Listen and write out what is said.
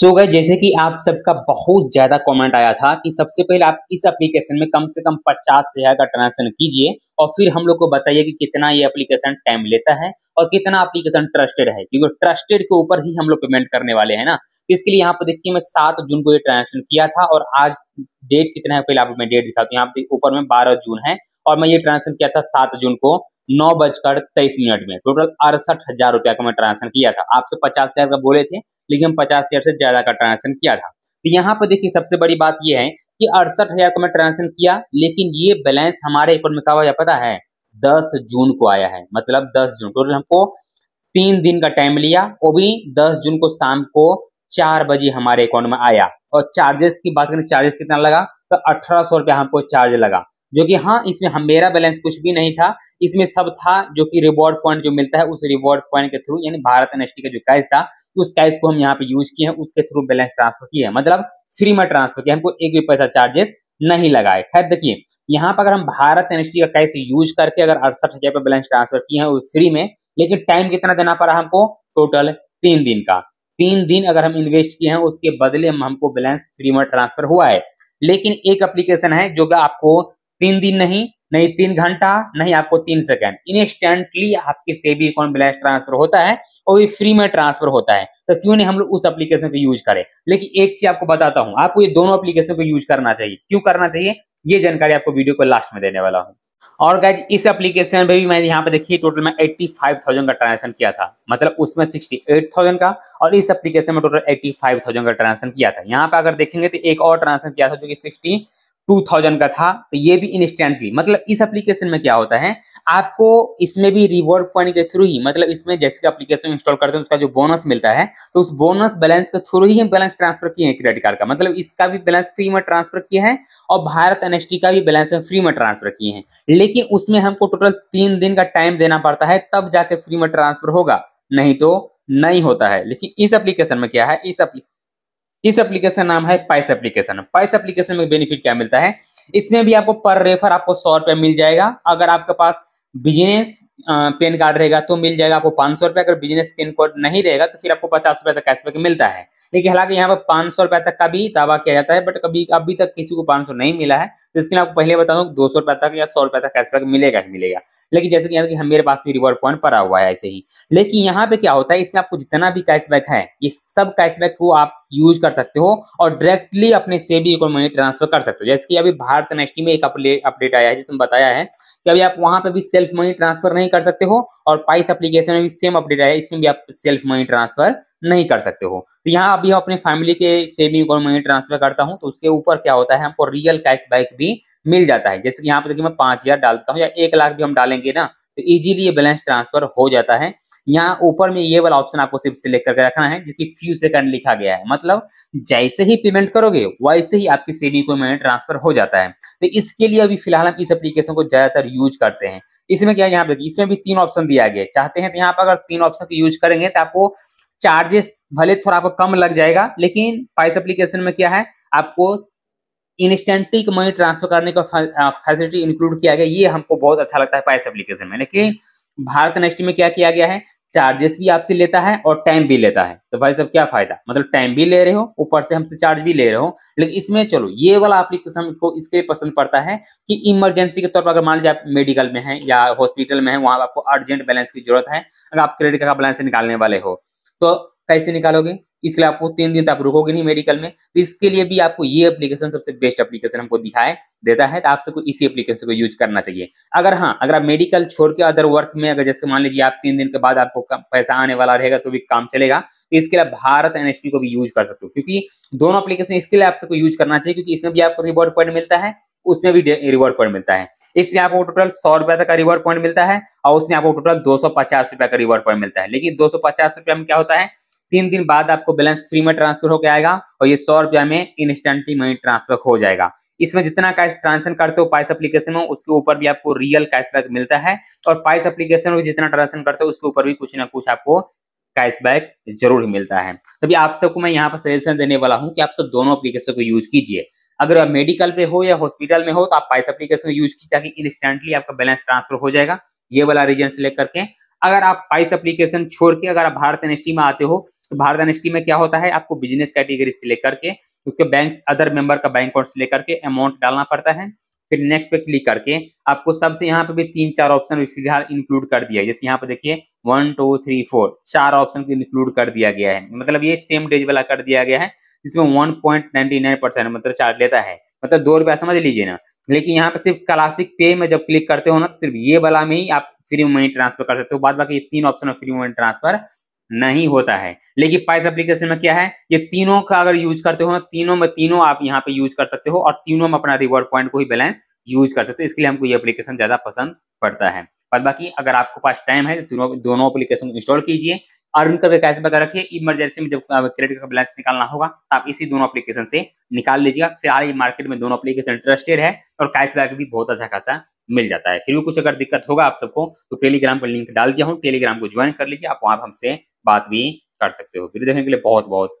सो so गए जैसे कि आप सबका बहुत ज़्यादा कमेंट आया था कि सबसे पहले आप इस एप्लीकेशन में कम से कम पचास हज़ार का ट्रांजेक्शन कीजिए और फिर हम लोग को बताइए कि कितना ये एप्लीकेशन टाइम लेता है और कितना एप्लीकेशन ट्रस्टेड है क्योंकि ट्रस्टेड के ऊपर ही हम लोग पेमेंट करने वाले हैं ना तो इसके लिए यहाँ पर देखिए मैं सात जून को ये ट्रांजेक्शन किया था और आज डेट कितना है पहले आपको मैं डेट दिखाता तो हूँ यहाँ पे ऊपर में बारह जून है और मैं ये ट्रांसफर किया था सात जून को नौ बजकर तेईस मिनट में टोटल अड़सठ हजार रुपया का मैं ट्रांसफर किया था आपसे पचास हजार का बोले थे लेकिन हम पचास हजार से ज्यादा का ट्रांसफर किया था तो यहाँ पर देखिए सबसे बड़ी बात यह है कि अड़सठ हजार का मैं ट्रांसफर किया लेकिन ये बैलेंस हमारे अकाउंट में कहा पता है दस जून को आया है मतलब दस जून टोटल हमको तीन दिन का टाइम लिया वो भी दस जून को शाम को चार बजे हमारे अकाउंट में आया और चार्जेस की बात करें चार्जेस कितना लगा तो अठारह सौ रुपया हमको चार्ज लगा जो कि हाँ इसमें हम मेरा बैलेंस कुछ भी नहीं था इसमें सब था जो कि रिवॉर्ड पॉइंट जो मिलता है उस रिवॉर्ड पॉइंट के थ्रू यानी भारत एन का जो कैश था तो उस कैश को हम यहाँ पे यूज किए हैं उसके थ्रू बैलेंस ट्रांसफर किए हैं मतलब फ्री में ट्रांसफर किया हमको एक भी पैसा चार्जेस नहीं लगाए खैर देखिए यहाँ पर अगर हम भारत एन का कैश यूज करके अगर अड़सठ हजार रुपये बैलेंस ट्रांसफर किए हैं फ्री में लेकिन टाइम कितना देना पड़ा हमको टोटल तीन दिन का तीन दिन अगर हम इन्वेस्ट किए हैं उसके बदले हमको बैलेंस फ्री में ट्रांसफर हुआ है लेकिन एक एप्लीकेशन है जो कि आपको तीन दिन नहीं नहीं तीन घंटा नहीं आपको तीन सेकंड इंस्टेंटली आपके सेविंग अकाउंट बैलेंस ट्रांसफर होता है और ये फ्री में ट्रांसफर होता है तो क्यों नहीं हम लोग उस एप्लीकेशन को यूज करें लेकिन एक चीज आपको बताता हूं आपको ये दोनों एप्लीकेशन को यूज करना चाहिए क्यों करना चाहिए ये जानकारी आपको वीडियो को लास्ट में देने वाला हूँ और गाइज इस एप्लीकेशन पे भी मैंने यहाँ पे देखिए टोटल में थाउजेंड का ट्रांजेक्शन किया था मतलब उसमें सिक्सटी एट थाउजेंड का और इस एप्लीकेशन में टोटल एट्टी फाइव थाउजेंड का ट्रांजेक्शन किया था यहाँ पे अगर देखेंगे तो एक और ट्रांजेक्शन किया था जो कि सिक्सटी टू थाउजेंड का था तो ये भी इंस्टेंटली मतलब इस एप्लीकेशन में क्या होता है आपको इसमें भी रिवॉर्ड पॉइंट के थ्रू ही मतलब इसमें जैसे कि एप्लीकेशन इंस्टॉल करते हैं उसका जो बोनस मिलता है तो उस बोनस बैलेंस के थ्रू ही बैलेंस ट्रांसफर किए हैं क्रेडिट कार्ड का मतलब इसका भी बैलेंस फ्री में ट्रांसफर किया है और भारत एन का भी बैलेंस फ्री में ट्रांसफर किए हैं लेकिन उसमें हमको टोटल तीन दिन का टाइम देना पड़ता है तब जाके फ्री में ट्रांसफर होगा नहीं तो नहीं होता है लेकिन इस एप्लीकेशन में क्या है इस अप्ली... इस एप्लीकेशन नाम है पाइस एप्लीकेशन पाइस एप्लीकेशन में बेनिफिट क्या मिलता है इसमें भी आपको पर रेफर आपको सौ रुपया मिल जाएगा अगर आपके पास बिजनेस पेन कार्ड रहेगा तो मिल जाएगा आपको पाँच सौ रुपया अगर बिजनेस पेन कोड नहीं रहेगा तो फिर आपको पचास रुपया तक कैशबैक मिलता है लेकिन हालांकि यहाँ पर पाँच सौ रुपया तक का भी दावा किया जाता है बट कभी अभी तक किसी को पाँच सौ नहीं मिला है तो इसके लिए आपको पहले बता दूँ दो सौ रुपया तक या सौ रुपया तक कैशबैक मिलेगा ही मिलेगा लेकिन जैसे कि यहाँ हम मेरे पास भी रिवॉर्ड पॉइंट पड़ा हुआ है ऐसे ही लेकिन यहाँ पे क्या होता है इसमें आपको जितना भी कैशबैक है ये सब कैशबैक को आप यूज कर सकते हो और डायरेक्टली अपने सेविंग अकाउंट मनी ट्रांसफर कर सकते हो जैसे कि अभी भारत नेक्स्टी में एक अपडेट आया है जिसमें बताया है कि अभी आप वहां पे भी सेल्फ मनी ट्रांसफर नहीं कर सकते हो और पाइस एप्लीकेशन में भी सेम अपडेट आया इसमें भी आप सेल्फ मनी ट्रांसफर नहीं कर सकते हो तो यहाँ अभी अपने फैमिली के सेविंग और मनी ट्रांसफर करता हूँ तो उसके ऊपर क्या होता है हमको रियल कैश बैक भी मिल जाता है जैसे कि यहाँ पे देखिए मैं पांच हजार डालता हूँ या एक लाख भी हम डालेंगे ना तो इजीली ये बैलेंस ट्रांसफर हो जाता है यहाँ ऊपर में ये वाला ऑप्शन आपको सिर्फ सिलेक्ट करके रखना है जिसकी फ्यू सेकंड लिखा गया है मतलब जैसे ही पेमेंट करोगे वैसे ही आपकी सेविंग को मनी ट्रांसफर हो जाता है तो इसके लिए अभी फिलहाल हम इस एप्लीकेशन को ज्यादातर यूज करते हैं इसमें क्या यहाँ पे इसमें भी तीन ऑप्शन दिया गया है चाहते हैं तो यहाँ पर अगर तीन ऑप्शन को यूज करेंगे तो आपको चार्जेस भले थोड़ा आपको कम लग जाएगा लेकिन पाइस एप्लीकेशन में क्या है आपको इंस्टेंटिक मनी ट्रांसफर करने का फैसिलिटी इंक्लूड किया गया ये हमको बहुत अच्छा लगता है पाइस एप्लीकेशन में लेकिन भारत नेक्स्ट में क्या किया गया है चार्जेस भी आपसे लेता है और टाइम भी लेता है तो भाई सब क्या फायदा मतलब टाइम भी ले रहे हो ऊपर से हमसे चार्ज भी ले रहे हो लेकिन इसमें चलो ये वाला एप्लीकेशन को इसके लिए पसंद पड़ता है कि इमरजेंसी के तौर पर अगर मान लीजिए आप मेडिकल में हैं या हॉस्पिटल में है वहां आपको अर्जेंट बैलेंस की जरूरत है अगर आप क्रेडिट कार्ड का बैलेंस निकालने वाले हो तो कैसे निकालोगे इसके लिए आपको तीन दिन तक तो आप रुकोगे नहीं मेडिकल में तो इसके लिए भी आपको ये एप्लीकेशन सबसे बेस्ट एप्लीकेशन हमको दिखाए देता है तो आप सबको इसी एप्लीकेशन को यूज करना चाहिए अगर हाँ अगर आप मेडिकल छोड़ के अदर वर्क में अगर जैसे मान लीजिए आप तीन दिन के बाद आपको पैसा आने वाला रहेगा तो भी काम चलेगा तो इसके लिए भारत एन को भी यूज कर सकते हो क्योंकि दोनों एप्लीकेशन इसके लिए आप सबको यूज करना चाहिए क्योंकि इसमें भी आपको रिवॉर्ड पॉइंट मिलता है उसमें भी रिवॉर्ड पॉइंट मिलता है इसमें आपको टोटल सौ रुपए तक का रिवॉर्ड पॉइंट मिलता है और उसमें आपको टोटल दो सौ पचास रुपया का रिवॉर्ड पॉइंट मिलता है लेकिन दो सौ पचास रुपया में क्या होता है तीन दिन बाद आपको बैलेंस फ्री में ट्रांसफर होकर आएगा और ये सौ रुपया में इंस्टेंटली मनी ट्रांसफर हो जाएगा इसमें जितना कैश ट्रांसफर करते हो पाइस एप्लीकेशन में उसके ऊपर भी आपको रियल कैशबैक मिलता है और पाइस एप्लीकेशन में जितना ट्रांसफर करते हो उसके ऊपर भी कुछ ना कुछ आपको कैशबैक जरूर मिलता है तभी तो आप सबको मैं यहाँ पर सजेशन देने वाला हूँ कि आप सब दोनों अप्लीकेशन को यूज कीजिए अगर आप मेडिकल पे हो या हॉस्पिटल में हो तो आप पाइस एप्लीकेशन यूज कीजिए ताकि इंस्टेंटली आपका बैलेंस ट्रांसफर हो जाएगा ये वाला रीजन सेलेक्ट करके अगर आप पाइस अप्लीकेशन छोड़ के अगर आप भारत एनएसटी में आते हो तो भारत एनएसटी में क्या होता है आपको बिजनेस कैटेगरी से लेकर के उसके बैंक अदर मेंबर का बैंक अकाउंट से लेकर के अमाउंट डालना पड़ता है फिर नेक्स्ट पे क्लिक करके आपको सबसे यहाँ पे भी तीन चार ऑप्शन फिलहाल इंक्लूड कर दिया जैसे यहाँ पे देखिए वन टू थ्री फोर चार ऑप्शन को इंक्लूड कर दिया गया है मतलब ये सेम डेज वाला कर दिया गया है जिसमें one point ninety nine percent मतलब चार्ज लेता है मतलब दो रुपया समझ लीजिए ना लेकिन यहाँ पे सिर्फ क्लासिक पे में जब क्लिक करते हो ना तो सिर्फ ये वाला में ही आप फ्री मनी ट्रांसफर कर सकते हो बाद बाकी तीन ऑप्शन में फ्री मनी ट्रांसफर नहीं होता है लेकिन पाइस एप्लीकेशन में क्या है ये तीनों का अगर यूज करते हो तीनों में तीनों आप यहाँ पे यूज कर सकते हो और तीनों में अपना रिवॉर्ड पॉइंट को ही बैलेंस यूज कर सकते हो इसके लिए हमको ये एप्लीकेशन ज्यादा पसंद पड़ता है बाद बाकी अगर आपके पास टाइम है तो तीनों दोनों एप्लीकेशन को इंस्टॉल कीजिए अर्न करके कैसे वगैरह रखिए इमरजेंसी में जब क्रेडिट का बैलेंस निकालना होगा तो आप इसी दोनों एप्लीकेशन से निकाल लीजिएगा फिलहाल ये मार्केट में दोनों एप्लीकेशन इंटरेस्टेड है और कैश बैक भी बहुत अच्छा खासा मिल जाता है फिर भी कुछ अगर दिक्कत होगा आप सबको तो टेलीग्राम पर लिंक डाल दिया हूँ टेलीग्राम को ज्वाइन कर लीजिए आप वहां हमसे बात भी कर सकते हो फिर देखने के लिए बहुत बहुत